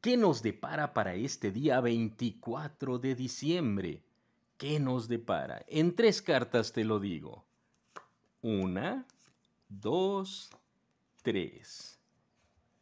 ¿Qué nos depara para este día 24 de diciembre? ¿Qué nos depara? En tres cartas te lo digo. Una, dos, tres.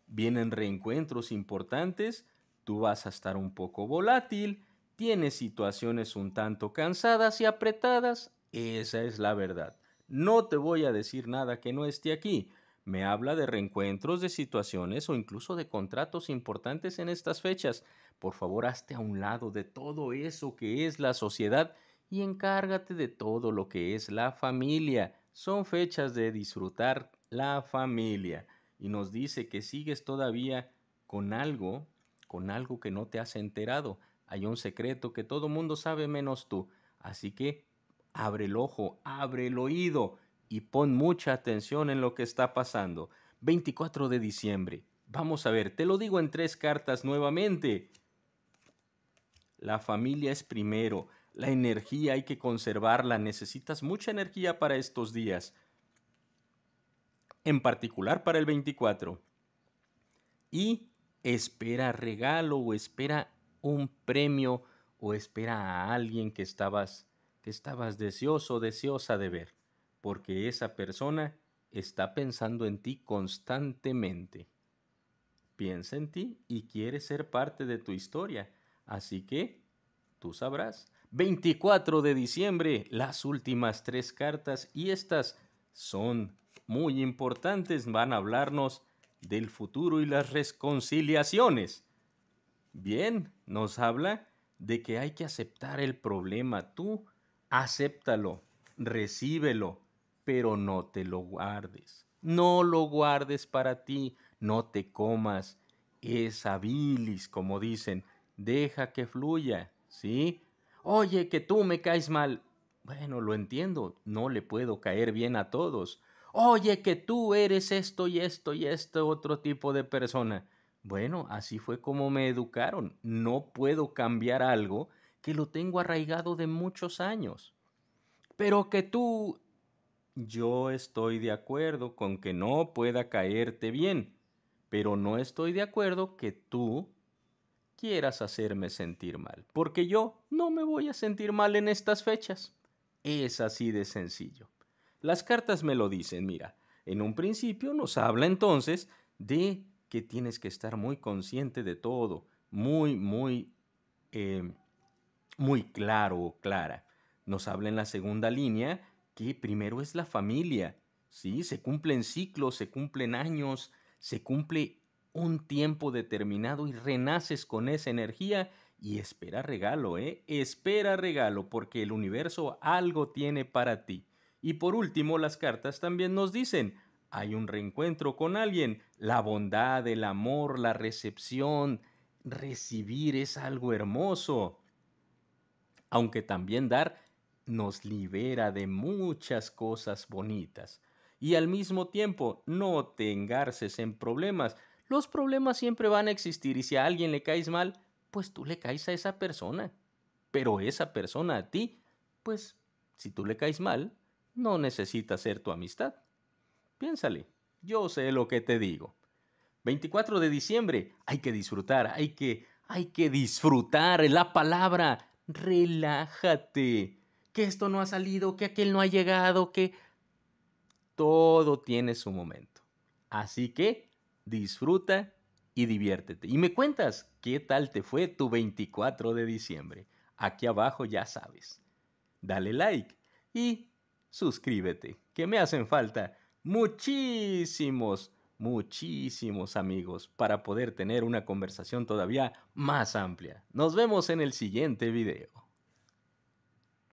Vienen reencuentros importantes, tú vas a estar un poco volátil, tienes situaciones un tanto cansadas y apretadas, esa es la verdad. No te voy a decir nada que no esté aquí, me habla de reencuentros, de situaciones o incluso de contratos importantes en estas fechas. Por favor, hazte a un lado de todo eso que es la sociedad y encárgate de todo lo que es la familia. Son fechas de disfrutar la familia. Y nos dice que sigues todavía con algo, con algo que no te has enterado. Hay un secreto que todo mundo sabe menos tú. Así que abre el ojo, abre el oído y pon mucha atención en lo que está pasando. 24 de diciembre. Vamos a ver, te lo digo en tres cartas nuevamente. La familia es primero. La energía hay que conservarla. Necesitas mucha energía para estos días. En particular para el 24. Y espera regalo o espera un premio o espera a alguien que estabas, que estabas deseoso, deseosa de ver porque esa persona está pensando en ti constantemente. Piensa en ti y quiere ser parte de tu historia, así que tú sabrás. 24 de diciembre, las últimas tres cartas y estas son muy importantes, van a hablarnos del futuro y las reconciliaciones. Bien, nos habla de que hay que aceptar el problema, tú acéptalo, recíbelo, pero no te lo guardes. No lo guardes para ti, no te comas esa bilis, como dicen, deja que fluya, ¿sí? Oye, que tú me caes mal. Bueno, lo entiendo, no le puedo caer bien a todos. Oye, que tú eres esto y esto y este otro tipo de persona. Bueno, así fue como me educaron. No puedo cambiar algo que lo tengo arraigado de muchos años. Pero que tú yo estoy de acuerdo con que no pueda caerte bien, pero no estoy de acuerdo que tú quieras hacerme sentir mal, porque yo no me voy a sentir mal en estas fechas. Es así de sencillo. Las cartas me lo dicen, mira, en un principio nos habla entonces de que tienes que estar muy consciente de todo, muy, muy, eh, muy claro o clara. Nos habla en la segunda línea que primero es la familia, ¿sí? Se cumplen ciclos, se cumplen años, se cumple un tiempo determinado y renaces con esa energía y espera regalo, ¿eh? Espera regalo porque el universo algo tiene para ti. Y por último, las cartas también nos dicen, hay un reencuentro con alguien, la bondad, el amor, la recepción, recibir es algo hermoso. Aunque también dar nos libera de muchas cosas bonitas y al mismo tiempo no te en problemas. Los problemas siempre van a existir y si a alguien le caes mal, pues tú le caes a esa persona. Pero esa persona a ti, pues si tú le caes mal, no necesita ser tu amistad. Piénsale, yo sé lo que te digo. 24 de diciembre, hay que disfrutar, hay que, hay que disfrutar la palabra, relájate que esto no ha salido, que aquel no ha llegado, que todo tiene su momento. Así que disfruta y diviértete. Y me cuentas qué tal te fue tu 24 de diciembre. Aquí abajo ya sabes. Dale like y suscríbete, que me hacen falta muchísimos, muchísimos amigos para poder tener una conversación todavía más amplia. Nos vemos en el siguiente video.